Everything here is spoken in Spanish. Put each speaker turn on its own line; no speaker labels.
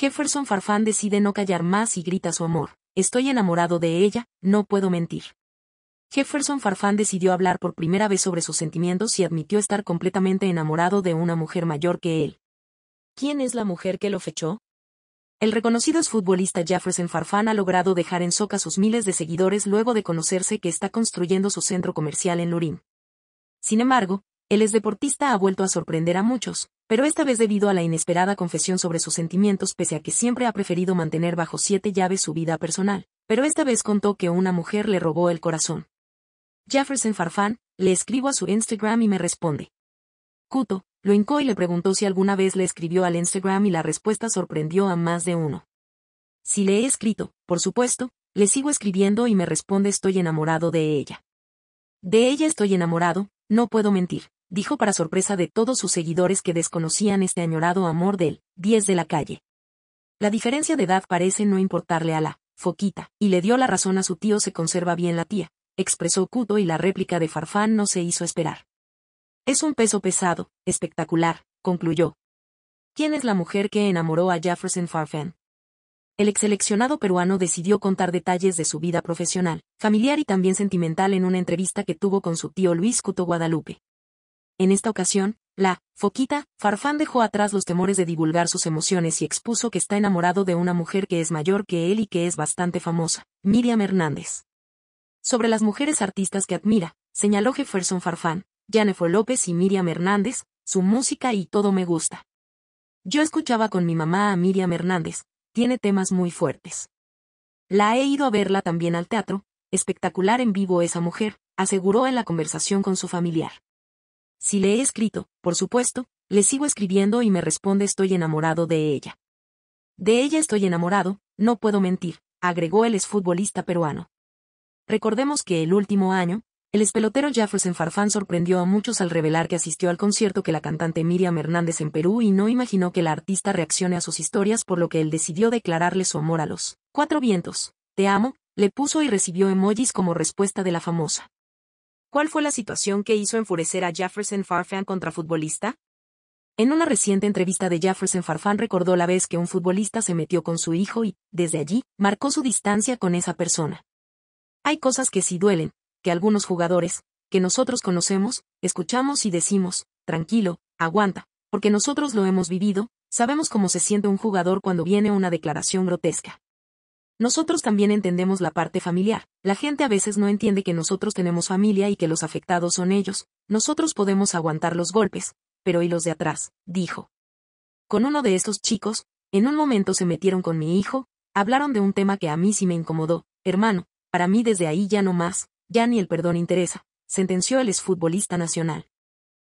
Jefferson Farfán decide no callar más y grita su amor. Estoy enamorado de ella, no puedo mentir. Jefferson Farfán decidió hablar por primera vez sobre sus sentimientos y admitió estar completamente enamorado de una mujer mayor que él. ¿Quién es la mujer que lo fechó? El reconocido futbolista Jefferson Farfán ha logrado dejar en soca sus miles de seguidores luego de conocerse que está construyendo su centro comercial en Lurín. Sin embargo, el deportista ha vuelto a sorprender a muchos, pero esta vez debido a la inesperada confesión sobre sus sentimientos pese a que siempre ha preferido mantener bajo siete llaves su vida personal, pero esta vez contó que una mujer le robó el corazón. Jefferson Farfán, le escribo a su Instagram y me responde. Cuto, lo hincó y le preguntó si alguna vez le escribió al Instagram y la respuesta sorprendió a más de uno. Si le he escrito, por supuesto, le sigo escribiendo y me responde estoy enamorado de ella. De ella estoy enamorado, no puedo mentir dijo para sorpresa de todos sus seguidores que desconocían este añorado amor él, 10 de la calle. La diferencia de edad parece no importarle a la foquita, y le dio la razón a su tío se conserva bien la tía, expresó Cuto y la réplica de Farfán no se hizo esperar. Es un peso pesado, espectacular, concluyó. ¿Quién es la mujer que enamoró a Jefferson Farfán? El ex seleccionado peruano decidió contar detalles de su vida profesional, familiar y también sentimental en una entrevista que tuvo con su tío Luis Cuto Guadalupe. En esta ocasión, la foquita Farfán dejó atrás los temores de divulgar sus emociones y expuso que está enamorado de una mujer que es mayor que él y que es bastante famosa, Miriam Hernández. Sobre las mujeres artistas que admira, señaló Jefferson Farfán, Jennifer López y Miriam Hernández, su música y todo me gusta. Yo escuchaba con mi mamá a Miriam Hernández, tiene temas muy fuertes. La he ido a verla también al teatro, espectacular en vivo esa mujer, aseguró en la conversación con su familiar. Si le he escrito, por supuesto, le sigo escribiendo y me responde estoy enamorado de ella. De ella estoy enamorado, no puedo mentir, agregó el exfutbolista peruano. Recordemos que el último año, el espelotero Jefferson Farfán sorprendió a muchos al revelar que asistió al concierto que la cantante Miriam Hernández en Perú y no imaginó que la artista reaccione a sus historias por lo que él decidió declararle su amor a los cuatro vientos. Te amo, le puso y recibió emojis como respuesta de la famosa. ¿Cuál fue la situación que hizo enfurecer a Jefferson Farfán contra futbolista? En una reciente entrevista de Jefferson Farfán recordó la vez que un futbolista se metió con su hijo y, desde allí, marcó su distancia con esa persona. Hay cosas que sí duelen, que algunos jugadores, que nosotros conocemos, escuchamos y decimos, tranquilo, aguanta, porque nosotros lo hemos vivido, sabemos cómo se siente un jugador cuando viene una declaración grotesca. Nosotros también entendemos la parte familiar. La gente a veces no entiende que nosotros tenemos familia y que los afectados son ellos. Nosotros podemos aguantar los golpes, pero y los de atrás, dijo. Con uno de estos chicos, en un momento se metieron con mi hijo, hablaron de un tema que a mí sí me incomodó, hermano, para mí desde ahí ya no más, ya ni el perdón interesa, sentenció el exfutbolista nacional.